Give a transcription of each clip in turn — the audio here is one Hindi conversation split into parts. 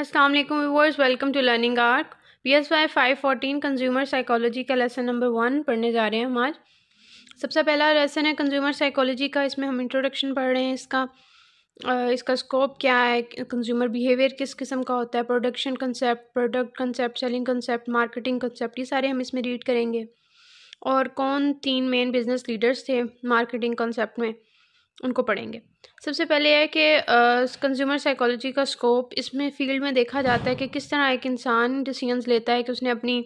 अस्सलाम वालेकुम viewers welcome to learning arc B S Y five fourteen consumer psychology का लेसन नंबर वन पढ़ने जा रहे हैं हम आज सबसे पहला लेसन है कंज्यूमर साइकोलॉजी का इसमें हम इंट्रोडक्शन पढ़ रहे हैं इसका इसका स्कोप क्या है कंज्यूमर बिहेवियर किस किस्म का होता है production concept product concept selling concept marketing concept ये सारे हम इसमें रीड करेंगे और कौन तीन मेन बिजनेस लीडर्स थे मार्केटिंग कंसेप्ट में उनको पढ़ेंगे सबसे पहले है कि कंज्यूमर साइकोलॉजी का स्कोप इसमें फील्ड में देखा जाता है कि किस तरह एक इंसान डिसीजंस लेता है कि उसने अपनी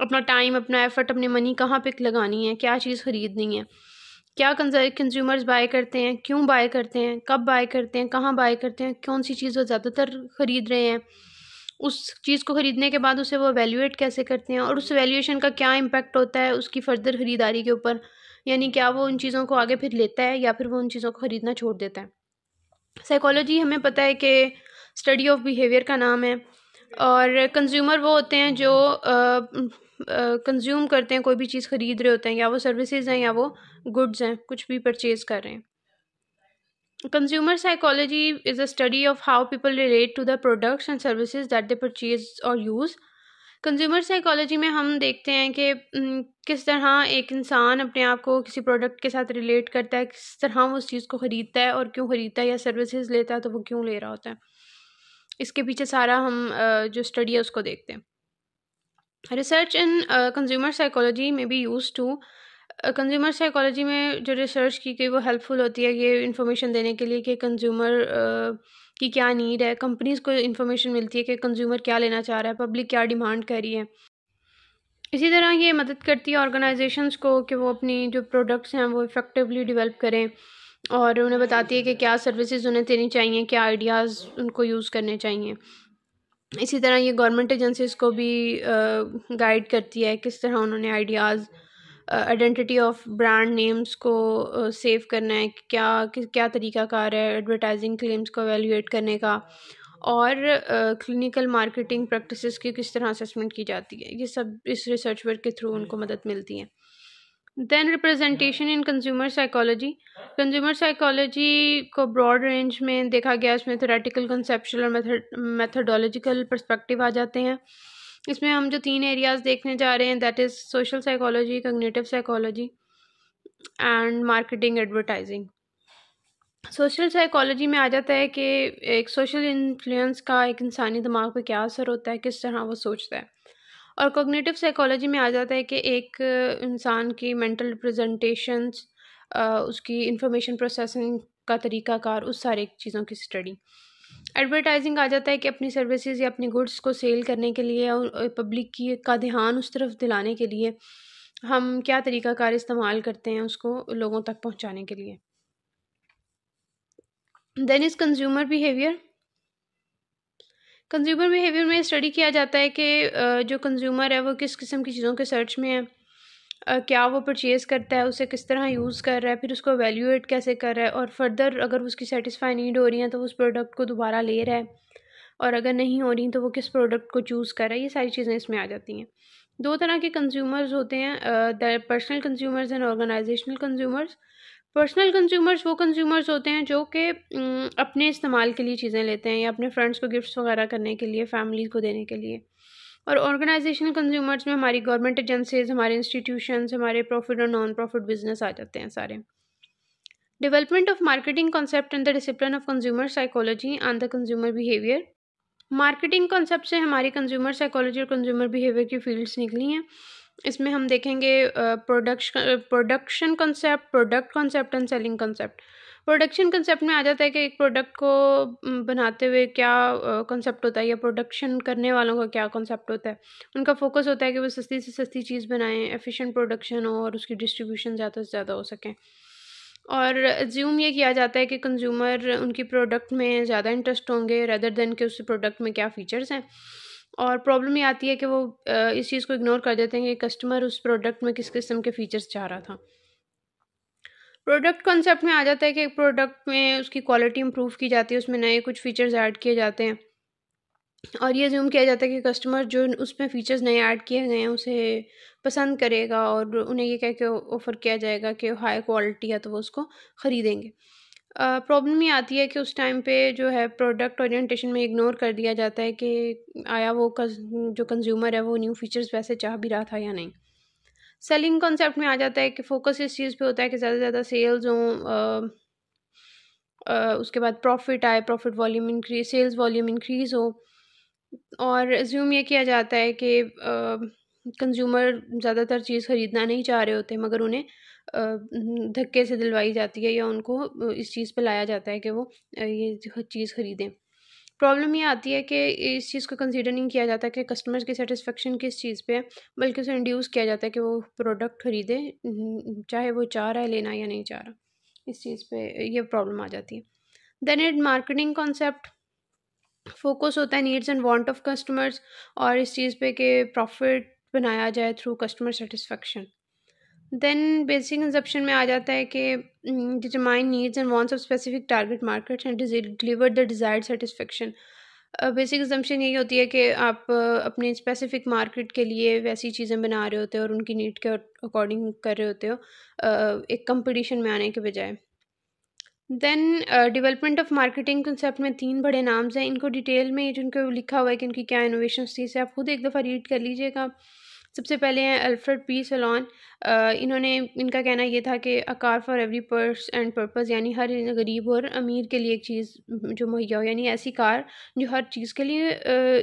अपना टाइम अपना एफर्ट अपनी मनी कहाँ पे लगानी है क्या चीज़ ख़रीदनी है क्या कंज्यूमर्स बाय करते हैं क्यों बाय करते हैं कब बाय करते हैं कहाँ बाय करते हैं कौन सी चीज़ वो ज़्यादातर ख़रीद रहे हैं उस चीज़ को ख़रीदने के बाद उसे वो वैल्यूएट कैसे करते हैं और उस वैल्यूएशन का क्या इम्पैक्ट होता है उसकी फ़र्दर ख़रीदारी के ऊपर यानी क्या वो उन चीज़ों को आगे फिर लेता है या फिर वो उन चीज़ों को ख़रीदना छोड़ देता है साइकोलॉजी हमें पता है कि स्टडी ऑफ बिहेवियर का नाम है और कंज्यूमर वो होते हैं जो कंज्यूम करते हैं कोई भी चीज़ ख़रीद रहे होते हैं या वो सर्विसेज हैं या वो गुड्स हैं कुछ भी परचेज़ कर रहे हैं consumer psychology is a study of how people relate to the products and services that they purchase और यूज़ कंज्यूमर साइकोलॉजी में हम देखते हैं कि किस तरह एक इंसान अपने आप को किसी प्रोडक्ट के साथ रिलेट करता है किस तरह वो उस चीज़ को ख़रीदता है और क्यों ख़रीदता है या सर्विसेज लेता है तो वो क्यों ले रहा होता है इसके पीछे सारा हम जो स्टडी है उसको देखते हैं रिसर्च इन कंज्यूमर साइकोलॉजी में be use to consumer psychology में जो रिसर्च की गई वो हेल्पफुल होती है ये इन्फॉर्मेशन देने के लिए कि कंज्यूमर की क्या नीड है कंपनीज़ को इन्फॉर्मेशन मिलती है कि कंज्यूमर क्या लेना चाह रहा है पब्लिक क्या डिमांड कर रही है इसी तरह ये मदद करती है ऑर्गेनाइजेशंस को कि वो अपनी जो प्रोडक्ट्स हैं वो इफ़ेक्टिवली डेवलप करें और उन्हें बताती है कि क्या सर्विसेज उन्हें देनी चाहिए क्या आइडियाज़ उनको यूज़ करने चाहिए इसी तरह ये गवर्नमेंट एजेंसीज़ को भी गाइड करती है किस तरह उन्होंने ideas identity of brand names को सेव uh, करना है क्या क्या तरीकाकार है एडवर्टाइजिंग क्लेम्स को एवेल्यूएट करने का और क्लिनिकल मार्केटिंग प्रैक्टिसेस की किस तरह असेसमेंट की जाती है ये सब इस रिसर्च वर्क के थ्रू उनको मदद मिलती है then representation in consumer psychology consumer psychology को ब्रॉड रेंज में देखा गया इसमें थोरेटिकल कंसेप्शल और मैथडोलॉजिकल पर्सपेक्टिव आ जाते हैं इसमें हम जो तीन एरियाज़ देखने जा रहे हैं that is social psychology cognitive psychology and marketing advertising social psychology में आ जाता है कि एक सोशल इन्फ्लुएंस का एक इंसानी दिमाग पर क्या असर होता है किस तरह वो सोचता है और कोग्निटिव साइकोलॉजी में आ जाता है कि एक इंसान की मेंटल रिप्रजेंटेशंस उसकी इंफॉर्मेशन प्रोसेसिंग का तरीक़ाकार उस सारी चीज़ों की स्टडी एडवर्टाइजिंग आ जाता है कि अपनी सर्विसेज या अपने गुड्स को सेल करने के लिए और पब्लिक की का ध्यान उस तरफ दिलाने के लिए हम क्या तरीक़ाकार इस्तेमाल करते हैं उसको लोगों तक पहुंचाने के लिए then is consumer behaviour consumer behaviour में स्टडी किया जाता है कि जो कंज्यूमर है वो किस किस्म की चीज़ों के सर्च में है क्या वो परचेज़ करता है उसे किस तरह यूज़ कर रहा है फिर उसको वैल्यूएट कैसे कर रहा है और फर्दर अगर उसकी सेटिस्फाई नीड हो रही है तो उस प्रोडक्ट को दोबारा ले रहा है और अगर नहीं हो रही तो वो किस प्रोडक्ट को चूज़ कर रहा है ये सारी चीज़ें इसमें आ जाती हैं दो तरह के कंज्यूमर्स होते हैं personal consumers and organisational consumers personal consumers वो कंज्यूमर्स होते हैं जो कि अपने इस्तेमाल के लिए चीज़ें लेते हैं या अपने फ्रेंड्स को गिफ्ट्स वगैरह करने के लिए फैमिली को देने के लिए और ऑर्गेनाइजेशनल कंज्यूमर्स में हमारी गवर्नमेंट एजेंसीज हमारे इंस्टीट्यूशंस हमारे प्रॉफिट और नॉन प्रॉफिट बिजनेस आ जाते हैं सारे development of marketing concept in the discipline of consumer psychology and the consumer behaviour marketing concept से हमारी कंज्यूमर साइकोलॉजी और कंज्यूमर बिहेवियर की फील्ड्स निकली हैं इसमें हम देखेंगे production production concept product concept and selling concept production concept में आ जाता है कि एक प्रोडक्ट को बनाते हुए क्या कॉन्सेप्ट होता है या प्रोडक्शन करने वालों का क्या कॉन्सेप्ट होता है उनका फोकस होता है कि वो सस्ती से सस्ती चीज़ बनाएं एफिशिएंट प्रोडक्शन हो और उसकी डिस्ट्रीब्यूशन ज़्यादा से ज़्यादा हो सकें और ज्यूम ये किया जाता है कि कंज्यूमर उनकी प्रोडक्ट में ज़्यादा इंटरेस्ट होंगे रेदर देन के उस प्रोडक्ट में क्या फ़ीचर्स हैं और प्रॉब्लम ये आती है कि वो इस चीज़ को इग्नोर कर देते हैं कि कस्टमर उस प्रोडक्ट में किस किस्म के फ़ीचर्स चाह रहा था प्रोडक्ट कॉन्सेप्ट में आ जाता है कि एक प्रोडक्ट में उसकी क्वालिटी इंप्रूव की जाती है उसमें नए कुछ फ़ीचर्स ऐड किए जाते हैं और ये ज्यूम किया जाता है कि कस्टमर जो उसमें फ़ीचर्स नए ऐड किए गए हैं उसे पसंद करेगा और उन्हें ये कह के ऑफ़र किया जाएगा कि हाई क्वालिटी है तो वो उसको ख़रीदेंगे प्रॉब्लम ये आती है कि उस टाइम पे जो है प्रोडक्ट ओरिएंटेशन में इग्नोर कर दिया जाता है कि आया वो कस, जो कंज्यूमर है वो न्यू फीचर्स वैसे चाह भी रहा था या नहीं सेलिंग कॉन्सेप्ट में आ जाता है कि फोकस इस चीज़ पे होता है कि ज़्यादा से ज़्यादा सेल्स हों उसके बाद प्रॉफिट आए profit volume increase sales volume increase हो और ज्यूम ये किया जाता है कि कंज्यूमर ज़्यादातर चीज़ ख़रीदना नहीं चाह रहे होते मगर उन्हें धक्के से दिलवाई जाती है या उनको इस चीज़ पे लाया जाता है कि वो ये चीज़ ख़रीदें प्रॉब्लम ये आती है कि इस चीज़ को कंसीडर नहीं किया जाता कि कस्टमर्स की सेटिस्फेक्शन किस चीज़ पे है बल्कि उसे इंड्यूस किया जाता है कि वो प्रोडक्ट ख़रीदे चाहे वो चाह रहा है लेना या नहीं चाह रहा इस चीज़ पे ये प्रॉब्लम आ जाती है then it marketing concept focus होता है needs and want of customers और इस चीज़ पे कि प्रॉफिट बनाया जाए through customer satisfaction then basic consumption में आ जाता है कि determine needs and wants of specific target markets and deliver the desired satisfaction basic एग्जम्पन यही होती है कि आप uh, अपने स्पेसिफिक मार्केट के लिए वैसी चीज़ें बना रहे होते हो और उनकी नीड के अकॉर्डिंग कर रहे होते हो uh, एक कंपटीशन में आने के बजाय then development of marketing concept में तीन बड़े नाम्स हैं इनको डिटेल में जिनको लिखा हुआ है कि इनकी क्या इनोवेशन थी इसे आप खुद एक दफ़ा रीड कर लीजिएगा सबसे पहले हैं अल्फ्रेड पी सलोन इन्होंने इनका कहना यह था कि a car for every purse and purpose यानी हर गरीब और अमीर के लिए एक चीज़ जो मुहैया हो यानी ऐसी कार जो हर चीज़ के लिए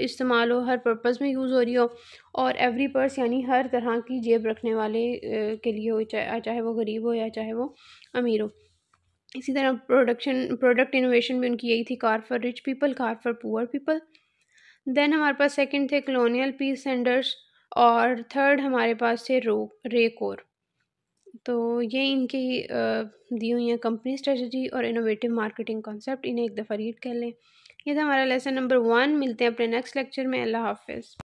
इस्तेमाल हो हर पर्पस में यूज़ हो रही हो और एवरी पर्स यानी हर तरह की जेब रखने वाले के लिए हो चाहे चाहे वो गरीब हो या चाहे वो अमीर हो इसी तरह प्रोडक्शन प्रोडक्ट इनोवेशन भी उनकी यही थी car for rich people car for poor people then हमारे पास सेकंड थे कलोनियल पीस सेंडर्स और थर्ड हमारे पास है रो रेकोर तो ये इनकी दी हुई हैं कंपनी स्ट्रेटजी और इनोवेटिव मार्केटिंग कॉन्सेप्ट इन्हें एक दफ़ा रीड कर लें ये था हमारा लेसन नंबर वन मिलते हैं अपने नेक्स्ट लेक्चर में अल्लाह हाफिज़